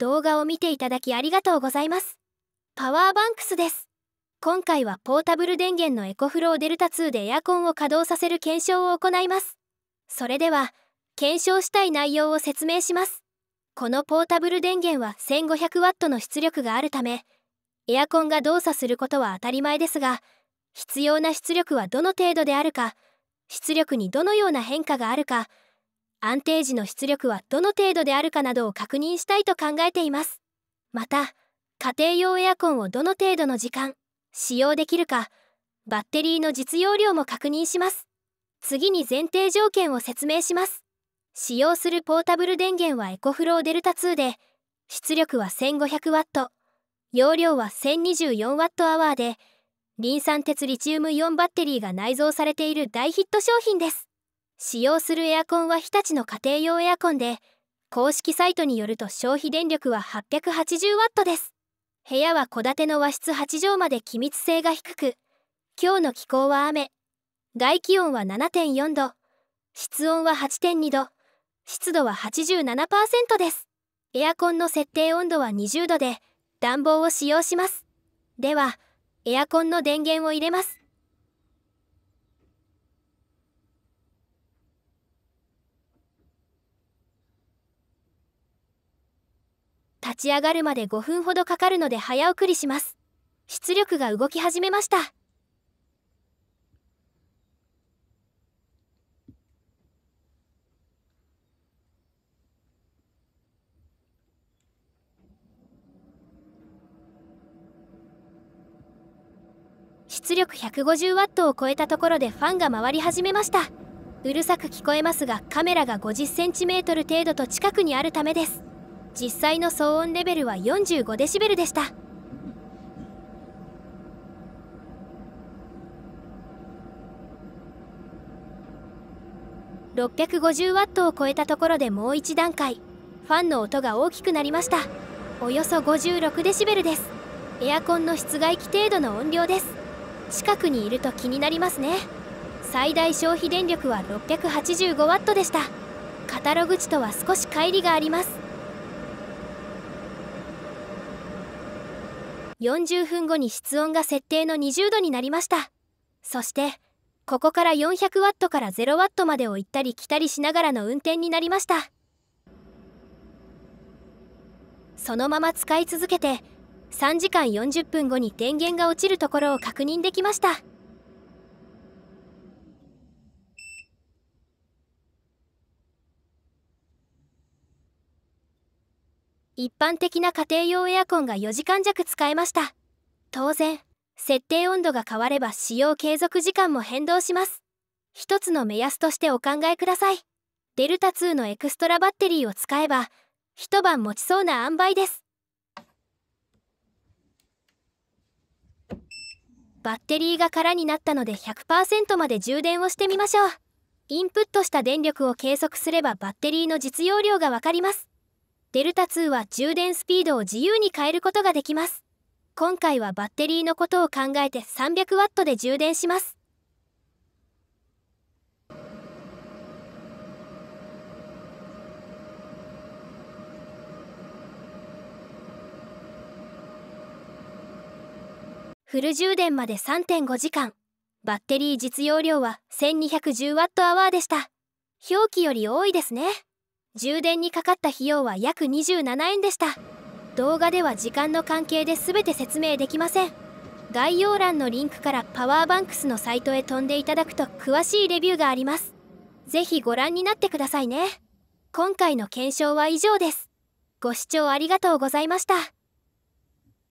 動画を見ていただきありがとうございます。パワーバンクスです。今回はポータブル電源のエコフローデルタ2でエアコンを稼働させる検証を行います。それでは、検証したい内容を説明します。このポータブル電源は 1500W の出力があるため、エアコンが動作することは当たり前ですが、必要な出力はどの程度であるか、出力にどのような変化があるか、安定時の出力はどの程度であるかなどを確認したいと考えていますまた家庭用エアコンをどの程度の時間使用できるかバッテリーの実用量も確認します次に前提条件を説明します使用するポータブル電源はエコフローデルタ2で出力は 1500W 容量は 1024Wh でリン酸鉄リチウムイオンバッテリーが内蔵されている大ヒット商品です使用するエアコンは日立の家庭用エアコンで公式サイトによると消費電力は 880W です部屋は戸建ての和室8畳まで気密性が低く今日の気候は雨外気温は7.4度室温は8.2度湿度は87%ですエアコンの設定温度は20度で暖房を使用しますではエアコンの電源を入れます立ち上がるまで5分ほどかかるので早送りします出力が動き始めました出力 150W を超えたところでファンが回り始めましたうるさく聞こえますがカメラが5 0トル程度と近くにあるためです実際の騒音レベルは45デシベルでした。650ワットを超えたところでもう一段階ファンの音が大きくなりましたおよそ56デシベルですエアコンの室外機程度の音量です近くにいると気になりますね最大消費電力は685ワットでしたカタログ値とは少し乖離があります40分後に室温が設定の20度になりましたそしてここから400ワットから0 w までを行ったり来たりしながらの運転になりましたそのまま使い続けて3時間40分後に電源が落ちるところを確認できました。一般的な家庭用エアコンが4時間弱使えました当然設定温度が変われば使用継続時間も変動します一つの目安としてお考えくださいデルタ2のエクストラバッテリーを使えば一晩持ちそうな塩梅ですバッテリーが空になったので100%まで充電をしてみましょうインプットした電力を計測すればバッテリーの実用量がわかりますデルタ2は充電スピードを自由に変えることができます。今回はバッテリーのことを考えて 300W で充電します。フル充電まで3.5時間。バッテリー実用量は 1210Wh でした。表記より多いですね。充電にかかった費用は約27円でした動画では時間の関係で全て説明できません概要欄のリンクからパワーバンクスのサイトへ飛んでいただくと詳しいレビューがあります是非ご覧になってくださいね今回の検証は以上ですご視聴ありがとうございました